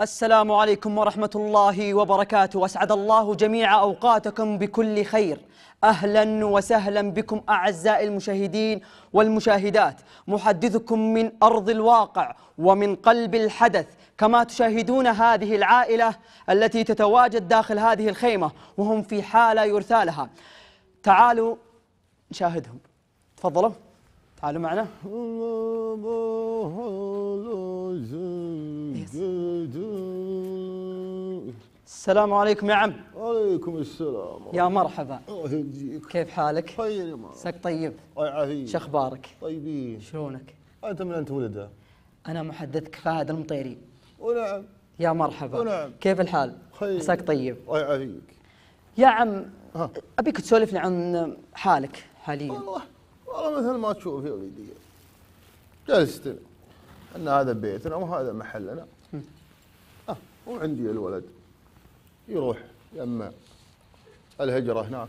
السلام عليكم ورحمة الله وبركاته أسعد الله جميع أوقاتكم بكل خير أهلا وسهلا بكم أعزائي المشاهدين والمشاهدات محدثكم من أرض الواقع ومن قلب الحدث كما تشاهدون هذه العائلة التي تتواجد داخل هذه الخيمة وهم في حالة يرثى لها تعالوا نشاهدهم تفضلوا على معنى السلام عليكم يا عم عليكم السلام يا مرحبا الله يهديك كيف حالك؟ خير طيب يا مرحبا سك طيب الله يعافيك اخبارك؟ طيبين شلونك؟ انت من انت ولده؟ انا محدثك فهد المطيري ونعم يا مرحبا ونعم كيف الحال؟ خير عساك طيب الله يعافيك يا عم ها. ابيك تسولفني عن حالك حاليا والله والله مثل ما تشوف يا وليدي جلستنا ان هذا بيتنا وهذا محلنا اه وعندي الولد يروح لما الهجره هناك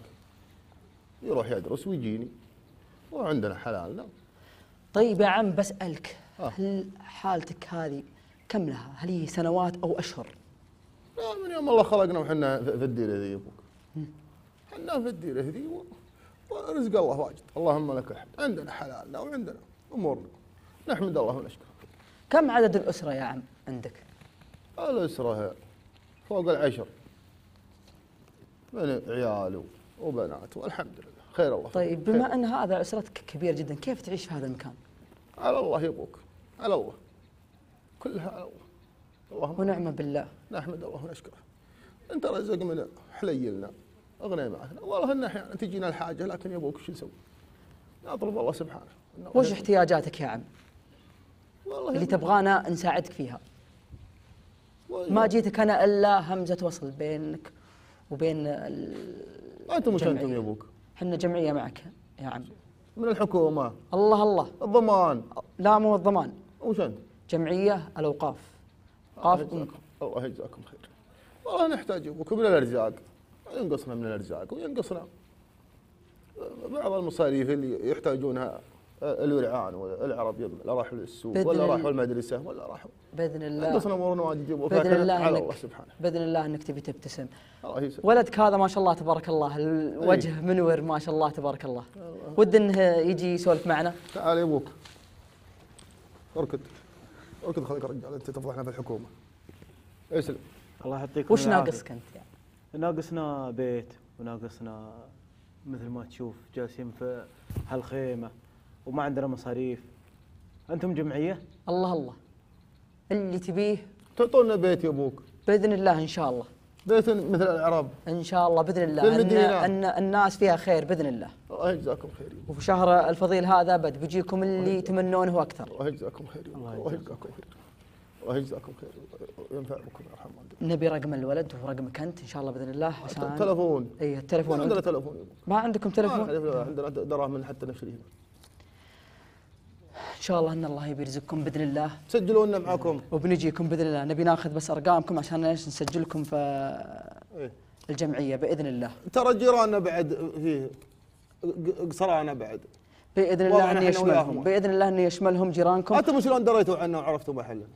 يروح يدرس ويجيني وعندنا حلالنا طيب يا عم بسألك آه. هل حالتك هذه كم لها؟ هل هي سنوات أو أشهر؟ لا من يوم الله خلقنا وحنا في الديرة ذي يا أبوك. حنا في الديرة ذي رزق الله واجد اللهم لك الحمد عندنا حلالنا وعندنا امورنا نحمد الله ونشكره كم عدد الاسره يا عم عندك؟ الاسره فوق العشر من عيال وبنات والحمد لله خير الله طيب خير. بما ان هذا اسرتك كبير جدا كيف تعيش في هذا المكان؟ على الله يبوك على الله كلها على الله اللهم ونعم بالله نحمد الله ونشكره انت رزق من حليلنا اغنيه معنا والله ان احيانا تجينا الحاجه لكن يا ابوك شو نسوي؟ نطلب الله سبحانه وش احتياجاتك يا عم؟ والله اللي تبغانا نساعدك فيها ما جيتك انا الا همزه وصل بينك وبين انتم وش انتم يا ابوك احنا جمعيه معك يا عم من الحكومه الله الله الضمان لا مو الضمان وش انت؟ جمعيه الاوقاف قاف الله يجزاكم خير والله نحتاج ابوك من الارزاق ينقصنا من الارزاق وينقصنا بعض المصاريف اللي يحتاجونها الورعان والعرب لا راحوا للسوق ولا راحوا المدرسه ولا راحوا باذن الله ينقصنا امورنا واجد باذن الله على الله سبحانه باذن الله انك تبي تبتسم الله يسلمك ولدك هذا ما شاء الله تبارك الله الوجه إيه. منور ما شاء الله تبارك الله, الله. ود انه يجي يسولف معنا تعال يا ابوك اركض اركض خليك رجال انت تفضحنا في الحكومه اسلم الله يعطيك وش ناقصك انت يعني؟ ناقصنا بيت وناقصنا مثل ما تشوف جالسين في هالخيمه وما عندنا مصاريف انتم جمعيه الله الله اللي تبيه تعطونا بيت يا ابوك باذن الله ان شاء الله بيت مثل العرب ان شاء الله باذن الله أن, ان الناس فيها خير باذن الله الله يجزاكم خير وفي شهر الفضيل هذا بد بيجيكم اللي يتمنونه اكثر الله يجزاكم خير الله يجزاكم خير الله يجزاكم خير وينفعكم يرحم والديك نبي رقم الولد ورقمك انت ان شاء الله باذن الله عشان تلفون اي التلفون عندنا تلفون ما عندكم تلفون؟ عندنا دراهم حتى نشتريها ان شاء الله ان الله يرزقكم باذن الله سجلوا لنا معاكم وبنجيكم باذن الله نبي ناخذ بس ارقامكم عشان ايش نسجلكم في إيه؟ الجمعيه باذن الله ترى جيراننا بعد فيه قصرانا بعد باذن الله ان يشملهم باذن الله ان يشملهم جيرانكم انتم شلون دريتوا عنه وعرفتوا محلنا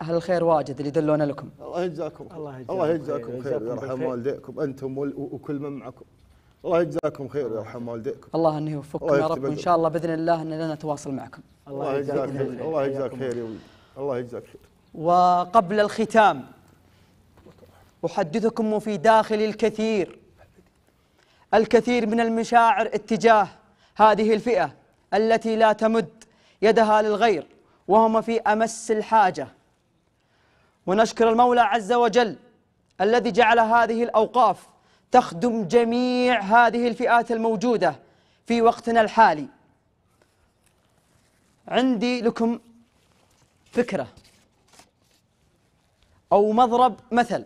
اهل الخير واجد اللي دلونا لكم الله يجزاكم الله يجزاكم, الله يجزاكم خير يرحم والديكم انتم وكل من معكم الله يجزاكم خير ويرحم والديكم الله انه يوفقكم يا رب وان شاء الله باذن الله اننا نتواصل معكم الله يجزاك خير الله يجزاك خير يا ولد الله يجزاك خير وقبل الختام احدثكم في داخل الكثير الكثير من المشاعر اتجاه هذه الفئه التي لا تمد يدها للغير وهم في امس الحاجه ونشكر المولى عز وجل الذي جعل هذه الأوقاف تخدم جميع هذه الفئات الموجودة في وقتنا الحالي عندي لكم فكرة أو مضرب مثل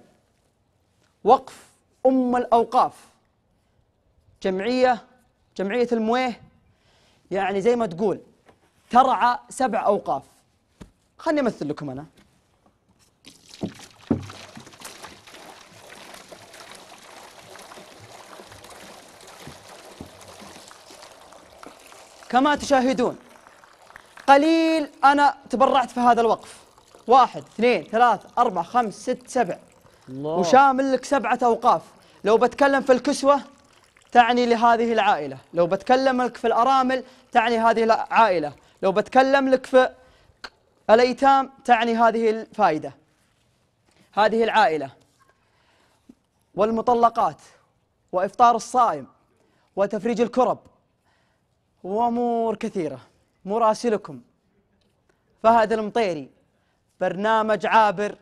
وقف أم الأوقاف جمعية جمعية المويه يعني زي ما تقول ترعى سبع أوقاف خلني أمثل لكم أنا كما تشاهدون قليل أنا تبرعت في هذا الوقف واحد اثنين ثلاث أربع خمس ست سبع الله. وشامل لك سبعة أوقاف لو بتكلم في الكسوة تعني لهذه العائلة لو بتكلم لك في الأرامل تعني هذه العائلة لو بتكلم لك في الأيتام تعني هذه الفائدة هذه العائلة والمطلقات وإفطار الصائم وتفريج الكرب وأمور كثيرة مراسلكم فهد المطيري برنامج عابر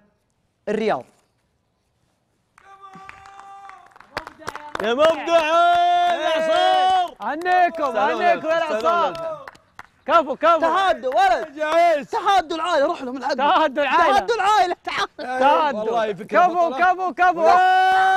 الرياض يا مبدع يا عصار عنيكم عنيكم يا العصار كفو كفو تهدوا ولد تهدوا العائله روح لهم الحق تهدوا العائله تهدوا العائله تعال تهادوا كفو كفو كفو